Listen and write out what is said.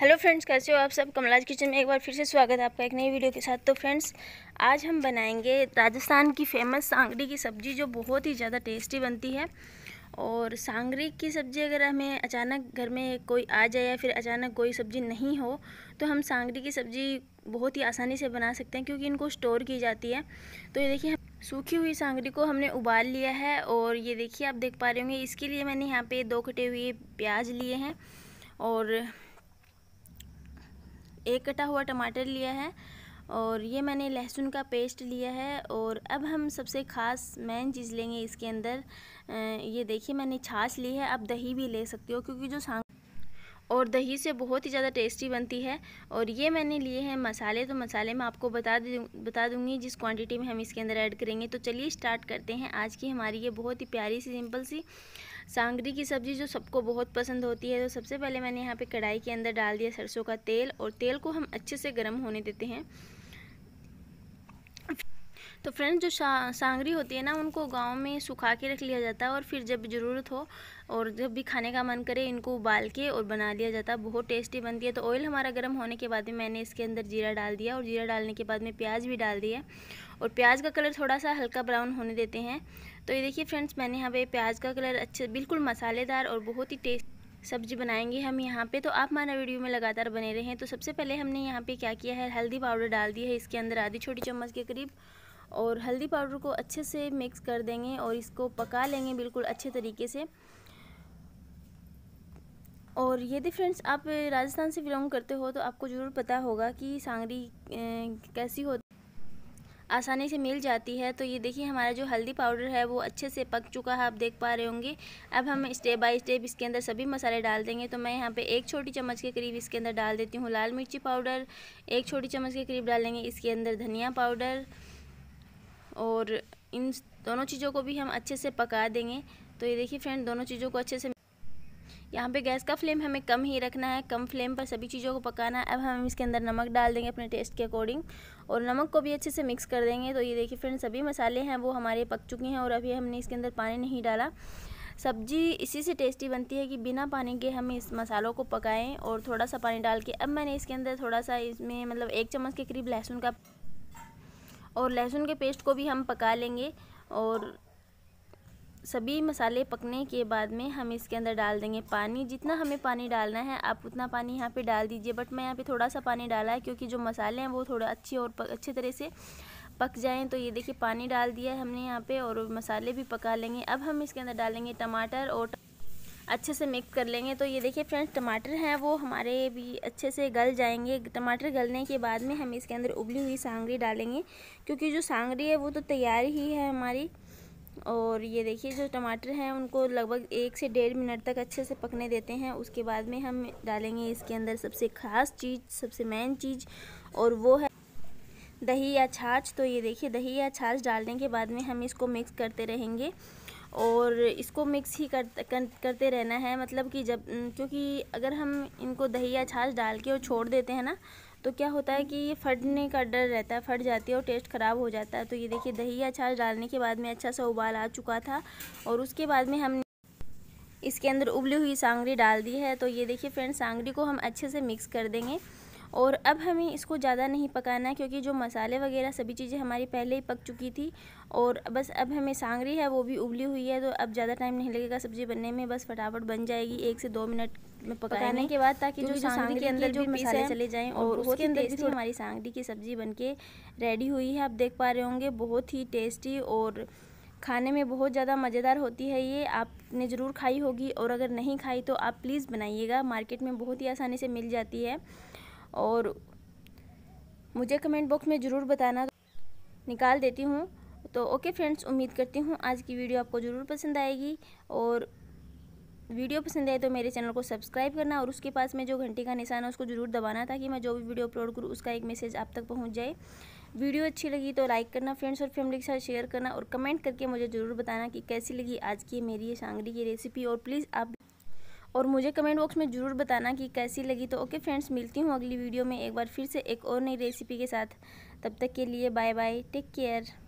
hello friends कैसे हो आप सब कमलाज किचन में एक बार फिर से स्वागत है आपका एक नई वीडियो के साथ तो फ्रेंड्स आज हम बनाएंगे राजस्थान की फेमस सांगड़ी की सब्ज़ी जो बहुत ही ज़्यादा टेस्टी बनती है और सांगड़ी की सब्ज़ी अगर हमें अचानक घर में कोई आ जाए या फिर अचानक कोई सब्ज़ी नहीं हो तो हम सांगड़ी की सब्ज़ी बहुत ही आसानी से बना सकते हैं क्योंकि इनको स्टोर की जाती है तो ये देखिए सूखी हुई सांगड़ी को हमने उबाल लिया है और ये देखिए आप देख पा रहे होंगे इसके लिए मैंने यहाँ पर दो कटे हुए प्याज लिए हैं और एक कटा हुआ टमाटर लिया है और ये मैंने लहसुन का पेस्ट लिया है और अब हम सबसे ख़ास मेन चीज़ लेंगे इसके अंदर ये देखिए मैंने छाछ ली है आप दही भी ले सकते हो क्योंकि जो सांग और दही से बहुत ही ज़्यादा टेस्टी बनती है और ये मैंने लिए हैं मसाले तो मसाले मैं आपको बता दूँ बता दूँगी जिस क्वांटिटी में हम इसके अंदर ऐड करेंगे तो चलिए स्टार्ट करते हैं आज की हमारी ये बहुत ही प्यारी सी सिंपल सी सांगरी की सब्ज़ी जो सबको बहुत पसंद होती है तो सबसे पहले मैंने यहाँ पर कढ़ाई के अंदर डाल दिया सरसों का तेल और तेल को हम अच्छे से गर्म होने देते हैं तो फ्रेंड्स जो सा, सांगरी होती है ना उनको गांव में सुखा के रख लिया जाता है और फिर जब ज़रूरत हो और जब भी खाने का मन करे इनको उबाल के और बना लिया जाता है बहुत टेस्टी बनती है तो ऑयल हमारा गर्म होने के बाद में मैंने इसके अंदर जीरा डाल दिया और जीरा डालने के बाद में प्याज भी डाल दिया और प्याज का कलर थोड़ा सा हल्का ब्राउन होने देते हैं तो ये देखिए फ्रेंड्स मैंने यहाँ पर प्याज का कलर अच्छे बिल्कुल मसालेदार और बहुत ही टेस्ट सब्जी बनाएंगे हम यहाँ पे तो आप हमारा वीडियो में लगातार बने रहें तो सबसे पहले हमने यहाँ पे क्या किया है हल्दी पाउडर डाल दिया है इसके अंदर आधी छोटी चम्मच के करीब और हल्दी पाउडर को अच्छे से मिक्स कर देंगे और इसको पका लेंगे बिल्कुल अच्छे तरीके से और यदि फ्रेंड्स आप राजस्थान से बिलोंग करते हो तो आपको ज़रूर पता होगा कि सांगरी कैसी हो आसानी से मिल जाती है तो ये देखिए हमारा जो हल्दी पाउडर है वो अच्छे से पक चुका है आप देख पा रहे होंगे अब हम स्टेप बाय स्टेप इसके अंदर सभी मसाले डाल देंगे तो मैं यहाँ पे एक छोटी चम्मच के करीब इसके अंदर डाल देती हूँ लाल मिर्ची पाउडर एक छोटी चम्मच के करीब डालेंगे इसके अंदर धनिया पाउडर और इन दोनों चीज़ों को भी हम अच्छे से पका देंगे तो ये देखिए फ्रेंड दोनों चीज़ों को अच्छे से यहाँ पे गैस का फ्लेम हमें कम ही रखना है कम फ्लेम पर सभी चीज़ों को पकाना है अब हम इसके अंदर नमक डाल देंगे अपने टेस्ट के अकॉर्डिंग और नमक को भी अच्छे से मिक्स कर देंगे तो ये देखिए फ्रेंड सभी मसाले हैं वो हमारे पक चुके हैं और अभी हमने इसके अंदर पानी नहीं डाला सब्जी इसी से टेस्टी बनती है कि बिना पानी के हम इस मसालों को पकाएं और थोड़ा सा पानी डाल के अब मैंने इसके अंदर थोड़ा सा इसमें मतलब एक चम्मच के करीब लहसुन का और लहसुन के पेस्ट को भी हम पका लेंगे और सभी मसाले पकने के बाद में हम इसके अंदर डाल देंगे पानी जितना हमें पानी डालना है आप उतना पानी यहाँ पे डाल दीजिए बट मैं यहाँ पे थोड़ा सा पानी डाला है क्योंकि जो मसाले हैं वो थोड़ा अच्छे और पक, अच्छे तरह से पक जाएं तो ये देखिए पानी डाल दिया है हमने यहाँ पे और मसाले भी पका लेंगे अब हम इसके अंदर डालेंगे टमाटर और अच्छे से मिक्स कर लेंगे तो ये देखिए फ्रेंड्स टमाटर हैं वो हमारे भी अच्छे से गल जाएंगे टमाटर गलने के बाद में हम इसके अंदर उबली हुई सांगरी डालेंगे क्योंकि जो सांगरी है वो तो तैयार ही है हमारी और ये देखिए जो टमाटर हैं उनको लगभग एक से डेढ़ मिनट तक अच्छे से पकने देते हैं उसके बाद में हम डालेंगे इसके अंदर सबसे ख़ास चीज़ सबसे मेन चीज़ और वो है दही या छाछ तो ये देखिए दही या छाछ डालने के बाद में हम इसको मिक्स करते रहेंगे और इसको मिक्स ही कर, कर करते रहना है मतलब कि जब क्योंकि अगर हम इनको दही या छाछ डाल के और छोड़ देते हैं ना तो क्या होता है कि ये फटने का डर रहता है फट जाती है और टेस्ट ख़राब हो जाता है तो ये देखिए दही या छाछ डालने के बाद में अच्छा सा उबाल आ चुका था और उसके बाद में हमने इसके अंदर उबली हुई सांगड़ी डाल दी है तो ये देखिए फ्रेंड्स सांगड़ी को हम अच्छे से मिक्स कर देंगे और अब हमें इसको ज़्यादा नहीं पकाना है क्योंकि जो मसाले वगैरह सभी चीज़ें हमारी पहले ही पक चुकी थी और बस अब हमें सांगरी है वो भी उबली हुई है तो अब ज़्यादा टाइम नहीं लगेगा सब्ज़ी बनने में बस फटाफट बन जाएगी एक से दो मिनट में पकाने के बाद ताकि जो सांगरी के अंदर जो मसाले चले जाएँ और उसके अंदर भी हमारी सांगरी की सब्ज़ी बन रेडी हुई है आप देख पा रहे होंगे बहुत ही टेस्टी और खाने में बहुत ज़्यादा मज़ेदार होती है ये आपने ज़रूर खाई होगी और अगर नहीं खाई तो आप प्लीज़ बनाइएगा मार्केट में बहुत ही आसानी से मिल जाती है और मुझे कमेंट बॉक्स में ज़रूर बताना निकाल देती हूँ तो ओके फ्रेंड्स उम्मीद करती हूँ आज की वीडियो आपको ज़रूर पसंद आएगी और वीडियो पसंद आए तो मेरे चैनल को सब्सक्राइब करना और उसके पास में जो घंटी का निशान है उसको ज़रूर दबाना ताकि मैं जो भी वीडियो अपलोड करूँ उसका एक मैसेज आप तक पहुँच जाए वीडियो अच्छी लगी तो लाइक करना फ्रेंड्स और फैमिली के साथ शेयर करना और कमेंट करके मुझे ज़रूर बताना कि कैसी लगी आज की मेरी ये सांगड़ी की रेसिपी और प्लीज़ आप और मुझे कमेंट बॉक्स में ज़रूर बताना कि कैसी लगी तो ओके फ्रेंड्स मिलती हूँ अगली वीडियो में एक बार फिर से एक और नई रेसिपी के साथ तब तक के लिए बाय बाय टेक केयर